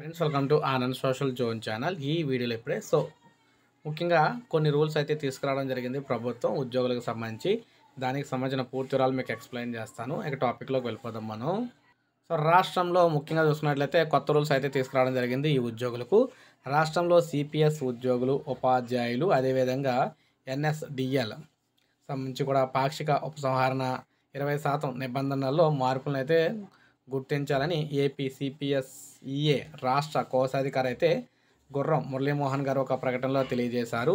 friends welcome to Anand social zone channel ఈ వీడియోలో ఇప్పుడే సో ముఖ్యంగా కొన్ని రూల్స్ అయితే తీసుకురావడం జరిగింది ప్రభుత్వం ఉద్యోగులకు సంబంధించి దానికి సంబంధించిన పూర్తి వివరాలు మీకు ఎక్స్ప్లెయిన్ చేస్తాను ఇక టాపిక్లోకి వెళ్ళిపోదాం మనం సో రాష్ట్రంలో ముఖ్యంగా చూసుకున్నట్లయితే కొత్త రూల్స్ అయితే తీసుకురావడం జరిగింది ఈ ఉద్యోగులకు రాష్ట్రంలో సిపిఎస్ ఉద్యోగులు ఉపాధ్యాయులు అదేవిధంగా ఎన్ఎస్డిఎల్ సంబంధించి కూడా పాక్షిక ఉపసంహరణ ఇరవై శాతం నిబంధనల్లో మార్పులను అయితే గుర్తించాలని ఏపీ సిపిఎస్ఈఏ రాష్ట్ర కోశాధికారి అయితే గుర్రం మురళీమోహన్ గారు ఒక ప్రకటనలో తెలియజేశారు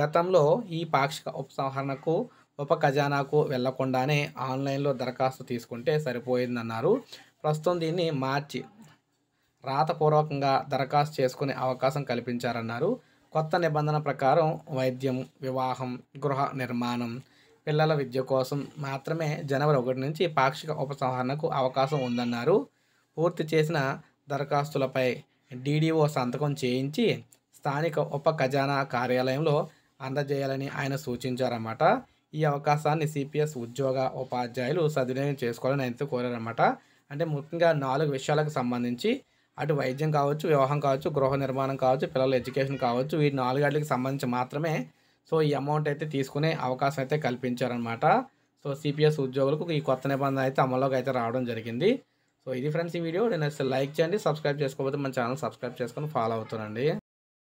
గతంలో ఈ పాక్షిక ఉపసంహరణకు ఉప ఖజానాకు వెళ్లకుండానే ఆన్లైన్లో దరఖాస్తు తీసుకుంటే సరిపోయిందన్నారు ప్రస్తుతం దీన్ని మార్చి రాతపూర్వకంగా దరఖాస్తు చేసుకునే అవకాశం కల్పించారన్నారు కొత్త నిబంధన ప్రకారం వైద్యం వివాహం గృహ నిర్మాణం పిల్లల విద్య కోసం మాత్రమే జనవరి ఒకటి నుంచి పాక్షిక ఉపసంహరణకు అవకాశం ఉందన్నారు పూర్తి చేసిన దరఖాస్తులపై డీడీఓ సంతకం చేయించి స్థానిక ఉప ఖజానా కార్యాలయంలో అందజేయాలని ఆయన సూచించారన్నమాట ఈ అవకాశాన్ని సిపిఎస్ ఉద్యోగ ఉపాధ్యాయులు సద్వినియోగం చేసుకోవాలని ఆయనతో కోరారన్నమాట అంటే ముఖ్యంగా నాలుగు విషయాలకు సంబంధించి అటు వైద్యం కావచ్చు వివాహం కావచ్చు గృహ నిర్మాణం కావచ్చు పిల్లల ఎడ్యుకేషన్ కావచ్చు నాలుగు నాలుగాటికి సంబంధించి మాత్రమే సో ఈ అమౌంట్ అయితే తీసుకునే అవకాశం అయితే కల్పించారనమాట సో సిపిఎస్ ఉద్యోగులకు ఈ కొత్త నిబంధన అయితే అమల్లోకి అయితే రావడం జరిగింది సో ఇది ఫ్రెండ్స్ ఈ వీడియో నేను లైక్ చేయండి సబ్స్క్రైబ్ చేసుకోకపోతే మన ఛానల్ సబ్స్క్రైబ్ చేసుకొని ఫాలో అవుతానండి